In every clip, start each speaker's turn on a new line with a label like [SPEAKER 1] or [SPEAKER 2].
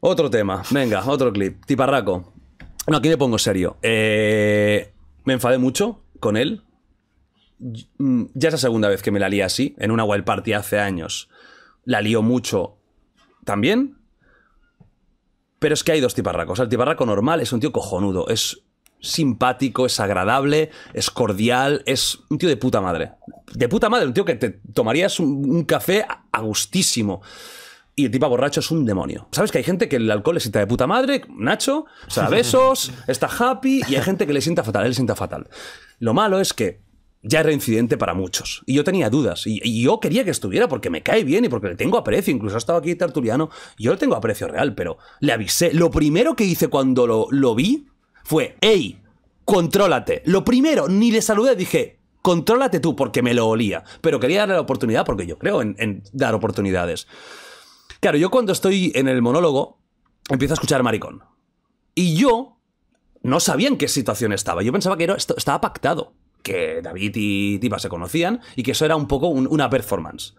[SPEAKER 1] Otro tema, venga, otro clip. Tiparraco. No, aquí me pongo serio. Eh, me enfadé mucho con él. Mm, ya es la segunda vez que me la lía así, en una wild party hace años. La lío mucho también. Pero es que hay dos tiparracos. El tiparraco normal es un tío cojonudo, es simpático, es agradable, es cordial, es un tío de puta madre. De puta madre, un tío que te tomarías un, café café gustísimo y el tipo borracho es un demonio. ¿Sabes que hay gente que el alcohol le sienta de puta madre? Nacho, o besos, está happy y hay gente que le sienta fatal, él le sienta fatal. Lo malo es que ya era incidente para muchos. Y yo tenía dudas. Y, yo quería que estuviera porque me cae bien y porque le tengo aprecio. Incluso ha estado aquí Tertuliano. Yo le tengo aprecio real, pero le avisé. Lo primero que hice cuando lo, lo vi fue, ¡Ey! contrólate. Lo primero, ni le saludé, dije, contrólate tú porque me lo olía. Pero quería darle la oportunidad porque yo creo en dar oportunidades. Claro, yo cuando estoy en el monólogo, empiezo a escuchar maricón. Y yo no sabía en qué situación estaba. Yo pensaba que estaba pactado, que David y Tipa se conocían y que eso era un poco una performance.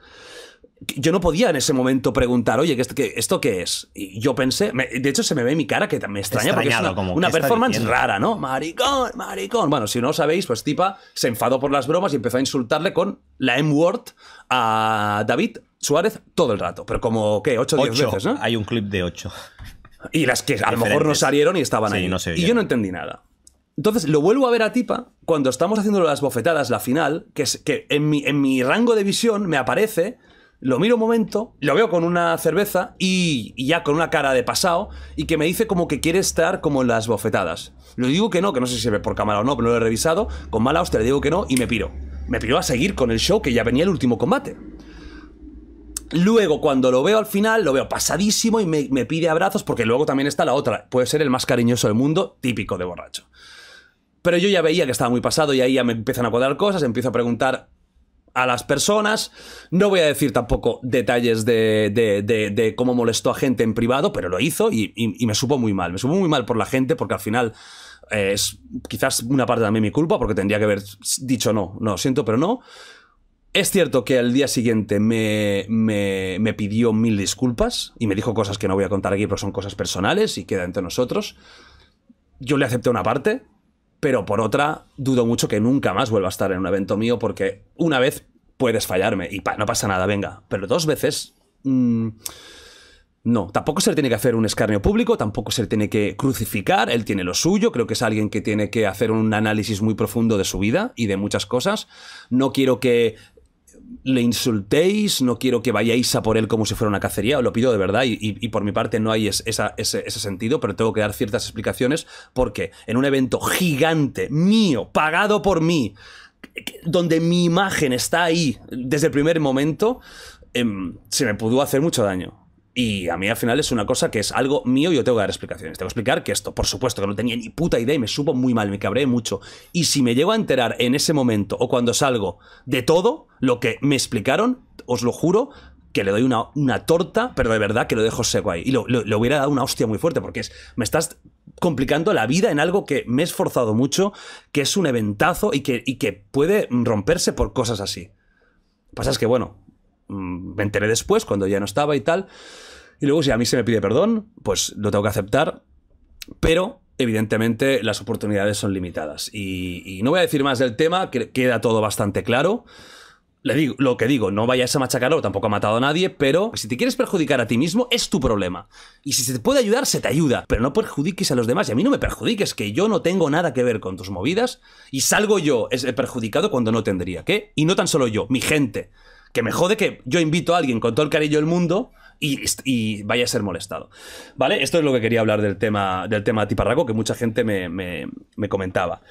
[SPEAKER 1] Yo no podía en ese momento preguntar, oye, ¿esto qué, esto es? Y yo pensé, de hecho se me ve mi cara que me extraña porque es una, una performance rara, ¿no? Maricón, maricón. Bueno, si no lo sabéis, pues Tipa se enfadó por las bromas y empezó a insultarle con la M-word a David Suárez todo el rato, pero como, ¿qué? 8 o 10 veces, ¿no? Hay un clip de 8. Y las que a lo mejor no salieron y estaban ahí. No y yo no entendí nada. Entonces lo vuelvo a ver a Tipa cuando estamos haciendo las bofetadas, la final, que, es, que en, mi, rango de visión me aparece, lo miro un momento, lo veo con una cerveza y, ya con una cara de pasado y que me dice como que quiere estar como en las bofetadas. Le digo que no, que no sé si se ve por cámara o no, pero lo he revisado, con mala hostia le digo que no y me piro. Me piro a seguir con el show que ya venía el último combate. Luego, cuando lo veo al final, lo veo pasadísimo y me, pide abrazos, porque luego también está la otra. Puede ser el más cariñoso del mundo, típico de borracho. Pero yo ya veía que estaba muy pasado y ahí ya me empiezan a cuadrar cosas, empiezo a preguntar a las personas. No voy a decir tampoco detalles de, cómo molestó a gente en privado, pero lo hizo y, me supo muy mal. Me supo muy mal por la gente, porque al final eh, es quizás una parte también mi culpa, porque tendría que haber dicho no, no, siento, pero no. Es cierto que al día siguiente me, pidió mil disculpas y me dijo cosas que no voy a contar aquí porque son cosas personales y queda entre nosotros. Yo le acepté una parte, pero por otra dudo mucho que nunca más vuelva a estar en un evento mío porque una vez puedes fallarme y no pasa nada, venga. Pero dos veces... Mm, no, tampoco se le tiene que hacer un escarnio público, tampoco se le tiene que crucificar, él tiene lo suyo, creo que es alguien que tiene que hacer un análisis muy profundo de su vida y de muchas cosas. No quiero que le insultéis, no quiero que vayáis a por él como si fuera una cacería, os lo pido de verdad y, por mi parte no hay ese, sentido, pero tengo que dar ciertas explicaciones porque en un evento gigante, mío, pagado por mí, donde mi imagen está ahí desde el primer momento, em, se me pudo hacer mucho daño. Y a mí al final es una cosa que es algo mío y yo tengo que dar explicaciones. Tengo que explicar que esto, por supuesto, que no tenía ni puta idea y me supo muy mal, me cabré mucho. Y si me llego a enterar en ese momento o cuando salgo de todo lo que me explicaron, os lo juro, que le doy una, una, torta, pero de verdad que lo dejo seco ahí. Y lo, le hubiera dado una hostia muy fuerte, porque es, me estás complicando la vida en algo que me he esforzado mucho, que es un eventazo y que, y que puede romperse por cosas así. pasa es que, bueno, Mm, me enteré después, cuando ya no estaba y tal. Y luego, si a mí se me pide perdón, pues lo tengo que aceptar. Pero, evidentemente, las oportunidades son limitadas. Y, no voy a decir más del tema, que queda todo bastante claro. Le digo, lo que digo, no vayas a machacarlo, tampoco ha matado a nadie, pero si te quieres perjudicar a ti mismo, es tu problema. Y si se te puede ayudar, se te ayuda, pero no perjudiques a los demás. Y a mí no me perjudiques, que yo no tengo nada que ver con tus movidas y salgo yo perjudicado cuando no tendría ¿qué? Y no tan solo yo, mi gente que me jode que yo invito a alguien con todo el cariño del mundo y, vaya a ser molestado. ¿Vale? Esto es lo que quería hablar del tema, del tema tiparraco que mucha gente me, me comentaba.